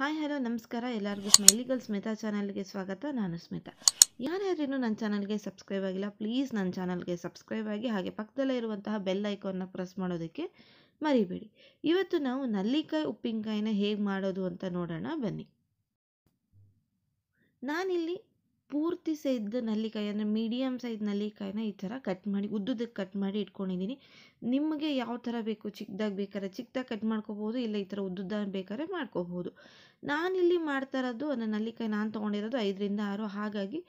hi hello ನಮಸ್ಕಾರ ಎಲ್ಲರಿಗೂ smiley Smita ಚಾನಲ್ಗೆ ಸ್ವಾಗತ ನಾನು ಸ್ಮಿತಾ ಯಾರ್ಯಾರೇನು ನನ್ನ ಚಾನಲ್ಗೆ ಸಬ್ಸ್ಕ್ರೈಬ್ ಆಗಿಲ್ಲ ಪ್ಲೀಸ್ ನನ್ನ ಚಾನಲ್ಗೆ ಸಬ್ಸ್ಕ್ರೈಬ್ ಆಗಿ ಹಾಗೆ ಪಕ್ಕದಲ್ಲೇ ಇರುವಂತಹ ಬೆಲ್ ಐಕಾನ್ನ ಪ್ರೆಸ್ ಮಾಡೋದಕ್ಕೆ ಮರಿಬೇಡಿ ಇವತ್ತು ನಾವು ನಲ್ಲಿಕಾಯಿ ಉಪ್ಪಿನಕಾಯಿನ ಹೇಗೆ ಮಾಡೋದು ಅಂತ ನೋಡೋಣ ಬನ್ನಿ ನಾನಿಲ್ಲಿ ಪೂರ್ತಿ ಸೈಜ್ ನಲ್ಲಿಕಾಯಿ ಅಂದರೆ ಮೀಡಿಯಮ್ ಸೈಜ್ ನಲ್ಲಿಕಾಯಿನ ಈ ಥರ ಕಟ್ ಮಾಡಿ ಉದ್ದದಕ್ಕೆ ಕಟ್ ಮಾಡಿ ಇಟ್ಕೊಂಡಿದ್ದೀನಿ ನಿಮಗೆ ಯಾವ ಥರ ಬೇಕು ಚಿಕ್ಕದಾಗಿ ಬೇಕಾದ್ರೆ ಚಿಕ್ಕದಾಗಿ ಕಟ್ ಮಾಡ್ಕೋಬೋದು ಇಲ್ಲ ಈ ಥರ ಉದ್ದದ ಬೇಕಾದ್ರೆ ಮಾಡ್ಕೋಬೋದು ನಾನಿಲ್ಲಿ ಮಾಡ್ತಾ ಇರೋದು ಅಂದರೆ ನಲ್ಲಿಕಾಯಿ ನಾನು ತೊಗೊಂಡಿರೋದು ಐದರಿಂದ ಆರು ಹಾಗಾಗಿ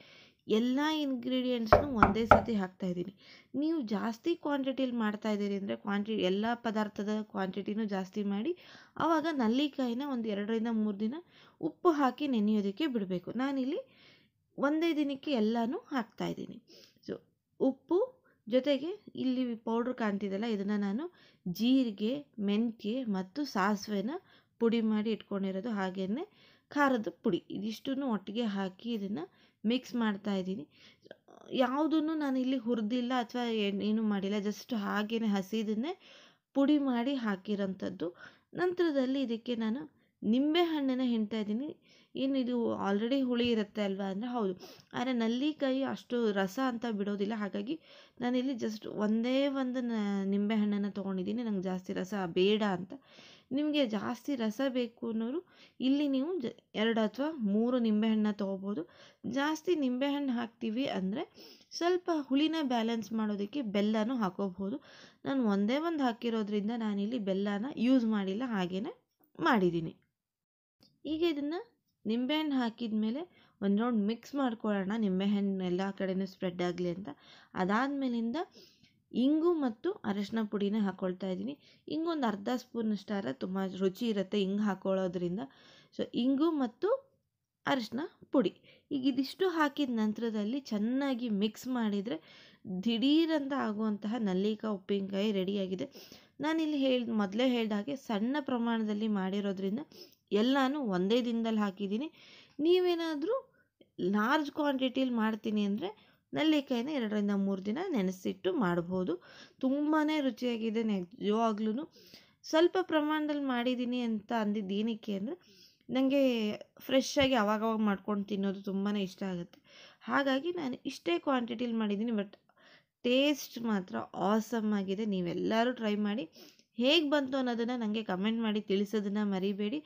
ಎಲ್ಲ ಇಂಗ್ರೀಡಿಯೆಂಟ್ಸ್ನು ಒಂದೇ ಸರ್ತಿ ಹಾಕ್ತಾಯಿದ್ದೀನಿ ನೀವು ಜಾಸ್ತಿ ಮಾಡ್ತಾ ಮಾಡ್ತಾಯಿದ್ದೀರಿ ಅಂದರೆ ಕ್ವಾಂಟಿ ಎಲ್ಲ ಪದಾರ್ಥದ ಕ್ವಾಂಟಿಟಿನೂ ಜಾಸ್ತಿ ಮಾಡಿ ಆವಾಗ ನಲ್ಲಿಕಾಯಿನ ಒಂದು ಎರಡರಿಂದ ಮೂರು ದಿನ ಉಪ್ಪು ಹಾಕಿ ನೆನೆಯೋದಕ್ಕೆ ಬಿಡಬೇಕು ನಾನಿಲ್ಲಿ ಒಂದೇ ದಿನಕ್ಕೆ ಎಲ್ಲನೂ ಇದ್ದೀನಿ ಸೊ ಉಪ್ಪು ಜೊತೆಗೆ ಇಲ್ಲಿ ಪೌಡ್ರ್ ಕಾಣ್ತಿದೆಯಲ್ಲ ಇದನ್ನು ನಾನು ಜೀರಿಗೆ ಮೆಂತ್ಯೆ ಮತ್ತು ಸಾಸಿವೆನ ಪುಡಿ ಮಾಡಿ ಇಟ್ಕೊಂಡಿರೋದು ಹಾಗೆಯೇ ಖಾರದ ಪುಡಿ ಇದಿಷ್ಟನ್ನು ಒಟ್ಟಿಗೆ ಹಾಕಿ ಇದನ್ನು ಮಿಕ್ಸ್ ಮಾಡ್ತಾ ಇದ್ದೀನಿ ಯಾವುದನ್ನು ನಾನು ಇಲ್ಲಿ ಹುರಿದಿಲ್ಲ ಅಥವಾ ಏನು ಮಾಡಿಲ್ಲ ಜಸ್ಟ್ ಹಾಗೆಯೇ ಹಸಿದನ್ನೇ ಪುಡಿ ಮಾಡಿ ಹಾಕಿರೋಂಥದ್ದು ನಂತರದಲ್ಲಿ ಇದಕ್ಕೆ ನಾನು ನಿಂಬೆ ಹಣ್ಣನ್ನು ಹೆಣ್ತಾ ಇದ್ದೀನಿ ಏನು ಇದು ಆಲ್ರೆಡಿ ಹುಳಿ ಇರುತ್ತೆ ಅಲ್ವಾ ಅಂದರೆ ಹೌದು ಆದರೆ ನಲ್ಲಿಕಾಯಿ ಅಷ್ಟು ರಸ ಅಂತ ಬಿಡೋದಿಲ್ಲ ಹಾಗಾಗಿ ನಾನಿಲ್ಲಿ ಜಸ್ಟ್ ಒಂದೇ ಒಂದು ನಿಂಬೆ ಹಣ್ಣನ್ನು ತೊಗೊಂಡಿದ್ದೀನಿ ನಂಗೆ ಜಾಸ್ತಿ ರಸ ಬೇಡ ಅಂತ ನಿಮಗೆ ಜಾಸ್ತಿ ರಸ ಬೇಕು ಅನ್ನೋರು ಇಲ್ಲಿ ನೀವು ಜ ಎರಡು ಅಥವಾ ಮೂರು ನಿಂಬೆಹಣ್ಣು ತೊಗೋಬೋದು ಜಾಸ್ತಿ ನಿಂಬೆಹಣ್ಣು ಹಾಕ್ತೀವಿ ಅಂದರೆ ಸ್ವಲ್ಪ ಹುಳಿನ ಬ್ಯಾಲೆನ್ಸ್ ಮಾಡೋದಕ್ಕೆ ಬೆಲ್ಲನೂ ಹಾಕೋಬಹುದು ನಾನು ಒಂದೇ ಒಂದು ಹಾಕಿರೋದ್ರಿಂದ ನಾನಿಲ್ಲಿ ಬೆಲ್ಲನ ಯೂಸ್ ಮಾಡಿಲ್ಲ ಹಾಗೇ ಮಾಡಿದ್ದೀನಿ ಈಗ ಇದನ್ನು ನಿಂಬೆಹಣ್ಣು ಹಾಕಿದ ಮೇಲೆ ಒಂದು ರೌಂಡ್ ಮಿಕ್ಸ್ ಮಾಡ್ಕೊಳ್ಳೋಣ ನಿಂಬೆಹಣ್ಣು ಎಲ್ಲ ಕಡೆಯೂ ಸ್ಪ್ರೆಡ್ ಆಗಲಿ ಅಂತ ಮೇಲಿಂದ ಇಂಗು ಮತ್ತು ಅರಶಿನ ಪುಡಿನ ಹಾಕ್ಕೊಳ್ತಾ ಇದ್ದೀನಿ ಇಂಗೊಂದು ಅರ್ಧ ಸ್ಪೂನಷ್ಟಾರ ತುಂಬ ರುಚಿ ಇರುತ್ತೆ ಹಿಂಗೆ ಹಾಕ್ಕೊಳ್ಳೋದ್ರಿಂದ ಸೊ ಇಂಗು ಮತ್ತು ಅರಶಿನ ಪುಡಿ ಈಗ ಇದಿಷ್ಟು ಹಾಕಿದ ನಂತರದಲ್ಲಿ ಚೆನ್ನಾಗಿ ಮಿಕ್ಸ್ ಮಾಡಿದರೆ ದಿಢೀರಂತ ಆಗುವಂತಹ ನಲ್ಲಿಕಾಯಿ ಉಪ್ಪಿನಕಾಯಿ ರೆಡಿಯಾಗಿದೆ ನಾನಿಲ್ಲಿ ಹೇಳಿ ಮೊದಲೇ ಹೇಳಿದ ಹಾಗೆ ಸಣ್ಣ ಪ್ರಮಾಣದಲ್ಲಿ ಮಾಡಿರೋದ್ರಿಂದ ಎಲ್ಲನೂ ಒಂದೇ ದಿನದಲ್ಲಿ ಹಾಕಿದ್ದೀನಿ ನೀವೇನಾದರೂ ಲಾರ್ಜ್ ಕ್ವಾಂಟಿಟಿಲಿ ಮಾಡ್ತೀನಿ ಅಂದರೆ ನೆಲ್ಲಿಕಾಯಿನ ಎರಡರಿಂದ ಮೂರು ದಿನ ನೆನೆಸಿಟ್ಟು ಮಾಡ್ಬೋದು ತುಂಬಾ ರುಚಿಯಾಗಿದೆ ನಿಜವಾಗ್ಲೂ ಸ್ವಲ್ಪ ಪ್ರಮಾಣದಲ್ಲಿ ಮಾಡಿದ್ದೀನಿ ಅಂತ ಅಂದಿದ್ದು ಏನಕ್ಕೆ ಅಂದರೆ ನನಗೆ ಫ್ರೆಶ್ಶಾಗಿ ಅವಾಗವಾಗ ಮಾಡ್ಕೊಂಡು ತಿನ್ನೋದು ತುಂಬಾ ಇಷ್ಟ ಆಗುತ್ತೆ ಹಾಗಾಗಿ ನಾನು ಇಷ್ಟೇ ಕ್ವಾಂಟಿಟಿಲಿ ಮಾಡಿದ್ದೀನಿ ಬಟ್ ಟೇಸ್ಟ್ ಮಾತ್ರ ಆಸಮ್ ಆಗಿದೆ ನೀವೆಲ್ಲರೂ ಟ್ರೈ ಮಾಡಿ ಹೇಗೆ ಬಂತು ಅನ್ನೋದನ್ನು ನನಗೆ ಕಮೆಂಟ್ ಮಾಡಿ ತಿಳಿಸೋದನ್ನು ಮರಿಬೇಡಿ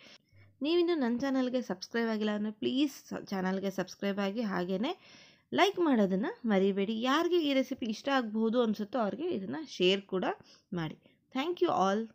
ನೀವಿನ್ನೂ ನನ್ನ ಚಾನಲ್ಗೆ ಸಬ್ಸ್ಕ್ರೈಬ್ ಆಗಿಲ್ಲ ಅಂದರೆ ಪ್ಲೀಸ್ ಚಾನಲ್ಗೆ ಸಬ್ಸ್ಕ್ರೈಬ್ ಆಗಿ ಹಾಗೆಯೇ ಲೈಕ್ ಮಾಡೋದನ್ನು ಮರಿಬೇಡಿ ಯಾರಿಗೆ ಈ ರೆಸಿಪಿ ಇಷ್ಟ ಆಗಬಹುದು ಅನಿಸುತ್ತೋ ಅವ್ರಿಗೆ ಇದನ್ನು ಶೇರ್ ಕೂಡ ಮಾಡಿ ಥ್ಯಾಂಕ್ ಯು ಆಲ್